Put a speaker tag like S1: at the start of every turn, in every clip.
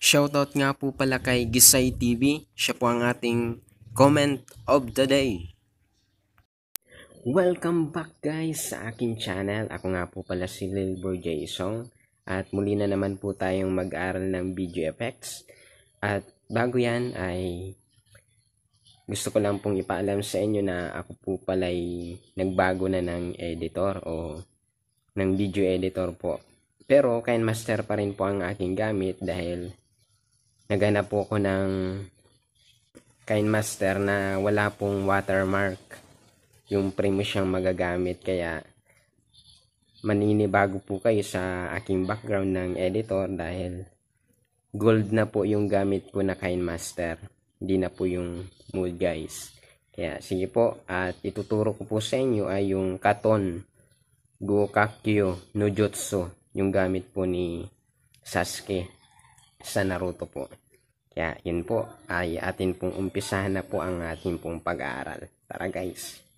S1: Shoutout nga po pala kay Gisay TV. Siya po ang ating comment of the day. Welcome back guys sa aking channel. Ako nga po pala si Lil Bro Jason. At muli na naman po tayong mag-aral ng video effects. At bago yan ay gusto ko lang pong ipaalam sa inyo na ako po pala'y nagbago na ng editor o ng video editor po. Pero Kinemaster pa rin po ang aking gamit dahil naghanap po ako ng Kind Master na wala pong watermark yung premium siyang magagamit kaya maninibago po kayo sa aking background ng editor dahil gold na po yung gamit po na Kind Master hindi na po yung mood guys kaya sige po at ituturo ko po sa inyo ay yung Katon Gokakyo no yung gamit po ni Sasuke sa Naruto po. Kaya yun po ay atin pong umpisahan na po ang ating pong pag-aaral. Tara guys!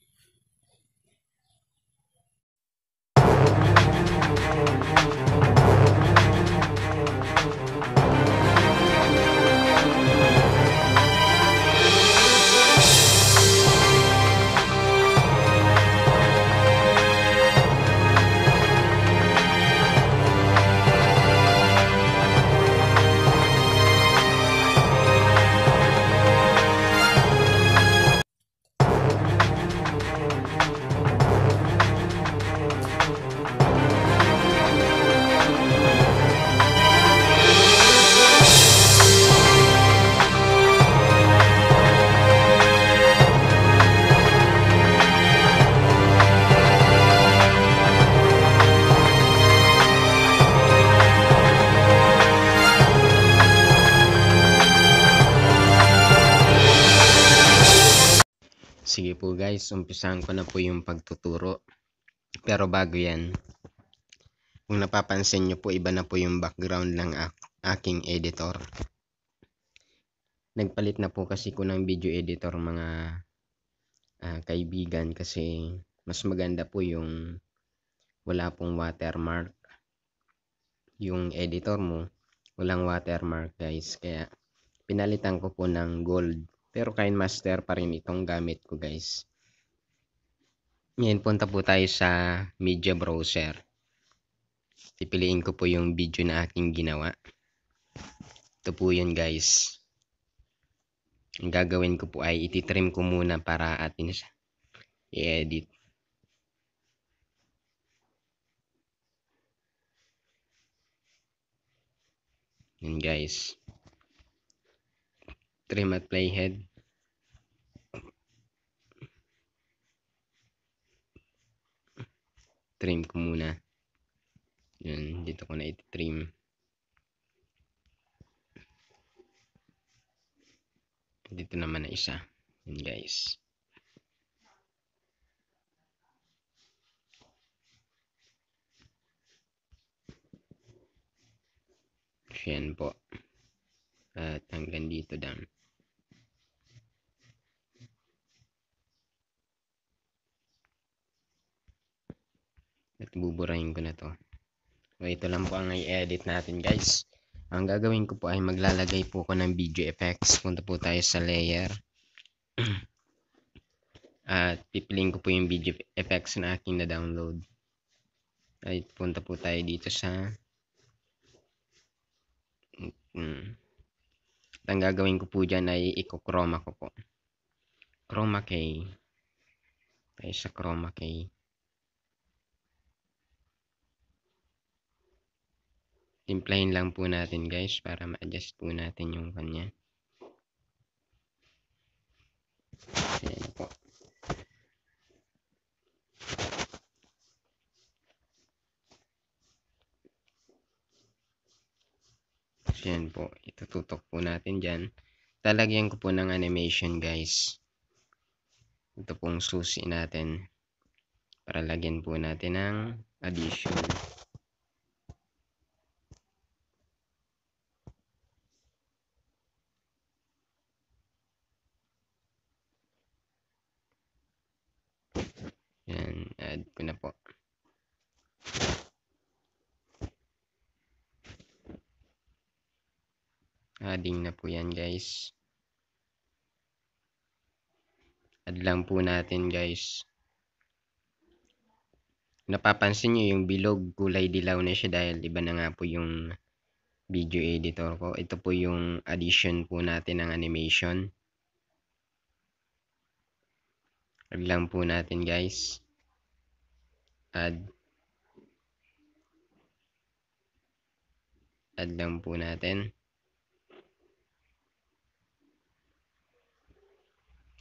S1: sige po guys, umpisahan ko na po yung pagtuturo. Pero bago yan, kung napapansin nyo po, iba na po yung background ng aking editor. Nagpalit na po kasi ko ng video editor mga uh, kaibigan kasi mas maganda po yung wala pong watermark. Yung editor mo, walang watermark guys. Kaya pinalitan ko po ng gold pero kain Master pa rin itong gamit ko guys. Ngayon punta po tayo sa media browser. Pipiliin ko po yung video na aking ginawa. Ito po yun guys. Ang gagawin ko po ay ititrim ko muna para atin siya i-edit. Yun guys trim at playhead trim ko muna yun dito ko na i-trim. dito naman na isa yun guys yan po at hanggang dito lang at buburahin ko na to so ito lang po ang i-edit natin guys ang gagawin ko po ay maglalagay po ko ng video effects punta po tayo sa layer at pipiliin ko po yung video effects na aking na-download ay punta po tayo dito sa hmm. at ang gagawin ko po dyan ay i-chroma ko po chroma key tayo sa chroma key Timplahin lang po natin guys para ma-adjust po natin yung kanya. Ayan po. Ayan po. Itututok po natin dyan. Talagyan ko po ng animation guys. Ito pong susi natin. Para lagyan po natin ng addition. adding na po yan guys add lang po natin guys napapansin nyo yung bilog kulay dilaw na siya dahil iba na nga po yung video editor ko ito po yung addition po natin ng animation add lang po natin guys add add lang po natin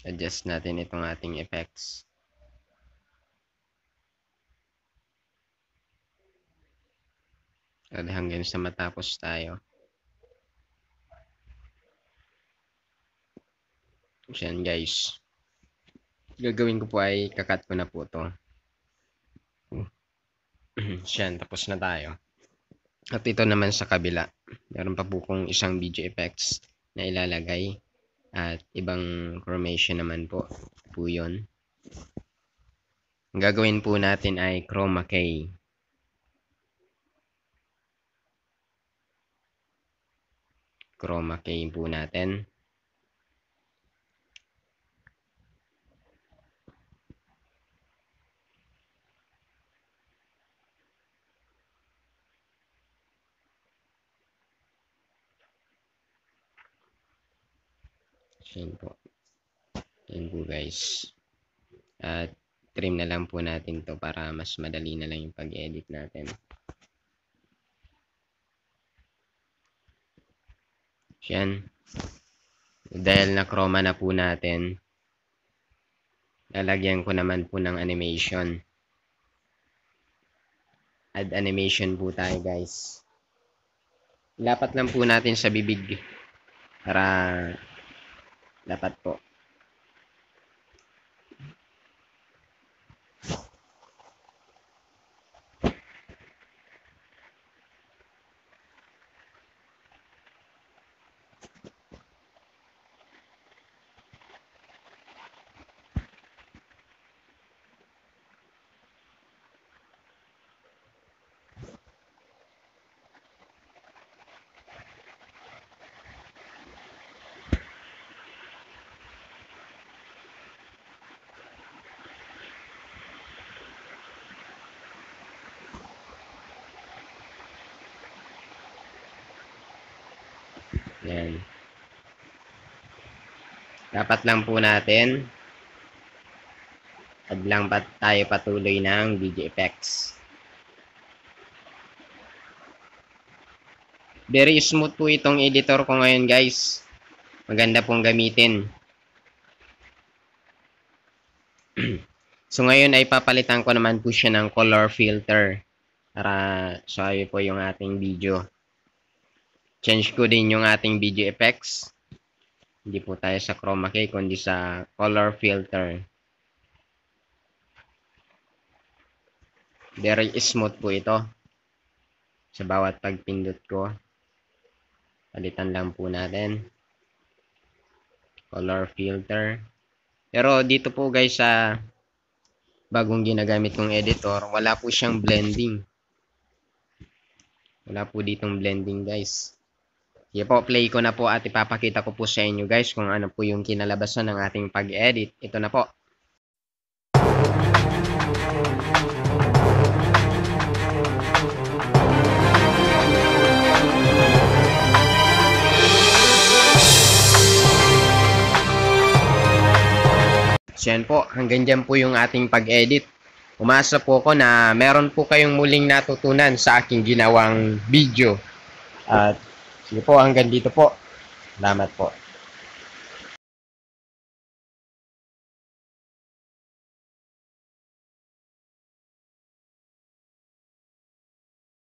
S1: adjust natin itong ating effects at hanggang sa matapos tayo yan guys gagawin ko po ay kakat ko na po to yan tapos na tayo at ito naman sa kabila meron pa po kong isang video effects na ilalagay at ibang chromation naman po po yun. Ang gagawin po natin ay chroma key. Chroma key po natin. Yan po. Yan po guys. At trim na lang po natin to para mas madali na lang yung pag-edit natin. Yan. Dahil na chroma na po natin, lalagyan ko naman po ng animation. Add animation po tayo guys. Lapat lang po natin sa bibig para dapat po. Yan. Dapat lang po natin Huwag lang pat tayo patuloy ng DJ effects. Very smooth po itong editor ko ngayon guys. Maganda pong gamitin. so ngayon ay papalitan ko naman po siya ng color filter para sabi po yung ating video. Change ko din yung ating video effects. Hindi po tayo sa chroma key, kundi sa color filter. Very smooth po ito. Sa bawat pagpindot ko. Palitan lang po natin. Color filter. Pero dito po guys sa bagong ginagamit kong editor, wala po siyang blending. Wala po ditong blending guys. Okay po, play ko na po at ipapakita ko po sa inyo guys kung ano po yung kinalabasan ng ating pag-edit. Ito na po. So yan po, hanggang dyan po yung ating pag-edit. Umasa po ako na meron po kayong muling natutunan sa aking ginawang video. At Sige po, hanggang dito po. Salamat po.